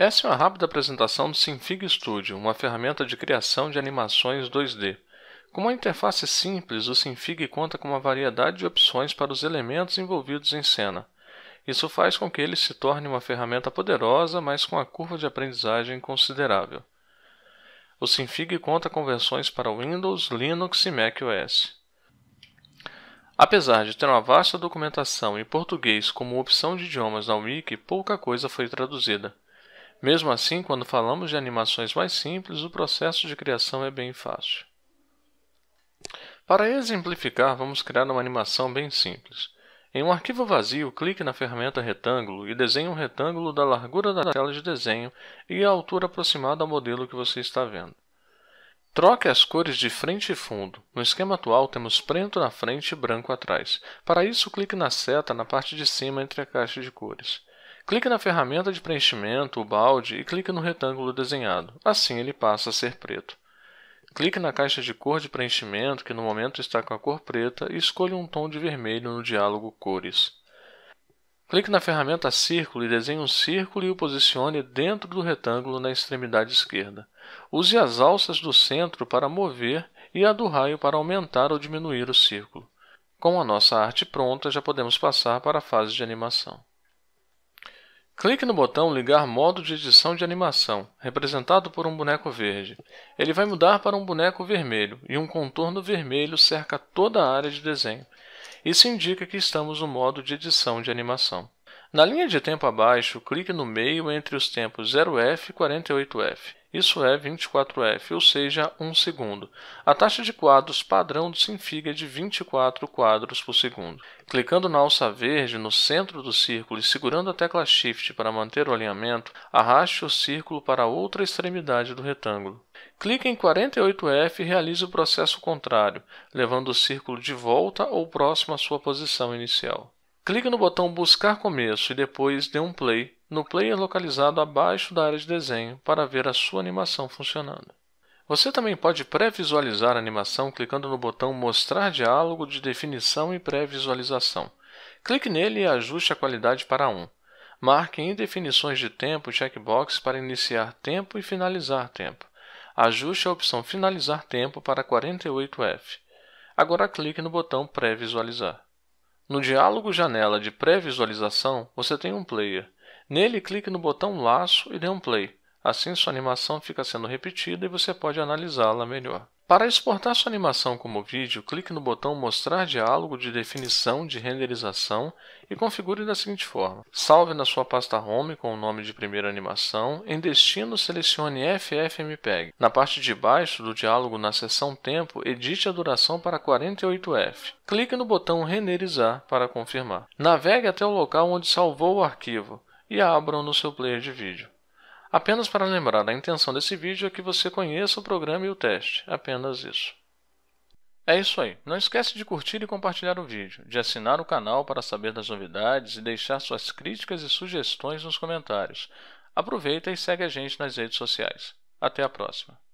Essa é uma rápida apresentação do Synfig Studio, uma ferramenta de criação de animações 2D. Com uma interface simples, o Synfig conta com uma variedade de opções para os elementos envolvidos em cena. Isso faz com que ele se torne uma ferramenta poderosa, mas com uma curva de aprendizagem considerável. O Synfig conta com versões para Windows, Linux e macOS. Apesar de ter uma vasta documentação em português como opção de idiomas na Wiki, pouca coisa foi traduzida. Mesmo assim, quando falamos de animações mais simples, o processo de criação é bem fácil. Para exemplificar, vamos criar uma animação bem simples. Em um arquivo vazio, clique na ferramenta Retângulo e desenhe um retângulo da largura da tela de desenho e a altura aproximada ao modelo que você está vendo. Troque as cores de frente e fundo. No esquema atual, temos preto na frente e branco atrás. Para isso, clique na seta na parte de cima entre a caixa de cores. Clique na ferramenta de preenchimento, o balde, e clique no retângulo desenhado. Assim ele passa a ser preto. Clique na caixa de cor de preenchimento, que no momento está com a cor preta, e escolha um tom de vermelho no diálogo Cores. Clique na ferramenta Círculo e desenhe um círculo e o posicione dentro do retângulo na extremidade esquerda. Use as alças do centro para mover e a do raio para aumentar ou diminuir o círculo. Com a nossa arte pronta, já podemos passar para a fase de animação. Clique no botão Ligar modo de edição de animação, representado por um boneco verde. Ele vai mudar para um boneco vermelho, e um contorno vermelho cerca toda a área de desenho. Isso indica que estamos no modo de edição de animação. Na linha de tempo abaixo, clique no meio entre os tempos 0F e 48F. Isso é 24F, ou seja, 1 segundo. A taxa de quadros padrão do Sinfig é de 24 quadros por segundo. Clicando na alça verde no centro do círculo e segurando a tecla Shift para manter o alinhamento, arraste o círculo para a outra extremidade do retângulo. Clique em 48F e realize o processo contrário, levando o círculo de volta ou próximo à sua posição inicial. Clique no botão Buscar Começo e depois dê um play no player localizado abaixo da área de desenho para ver a sua animação funcionando. Você também pode pré-visualizar a animação clicando no botão Mostrar diálogo de definição e pré-visualização. Clique nele e ajuste a qualidade para 1. Marque em Definições de tempo checkbox para iniciar tempo e finalizar tempo. Ajuste a opção Finalizar tempo para 48F. Agora clique no botão Pré-visualizar. No diálogo Janela de pré-visualização, você tem um player. Nele, clique no botão laço e dê um play. Assim, sua animação fica sendo repetida e você pode analisá-la melhor. Para exportar sua animação como vídeo, clique no botão Mostrar diálogo de definição de renderização e configure da seguinte forma. Salve na sua pasta Home com o nome de primeira animação, em destino selecione FFmpeg. Na parte de baixo do diálogo na seção Tempo, edite a duração para 48F. Clique no botão Renderizar para confirmar. Navegue até o local onde salvou o arquivo e abra no seu player de vídeo. Apenas para lembrar, a intenção desse vídeo é que você conheça o programa e o teste, apenas isso. É isso aí, não esquece de curtir e compartilhar o vídeo, de assinar o canal para saber das novidades e deixar suas críticas e sugestões nos comentários. Aproveita e segue a gente nas redes sociais. Até a próxima!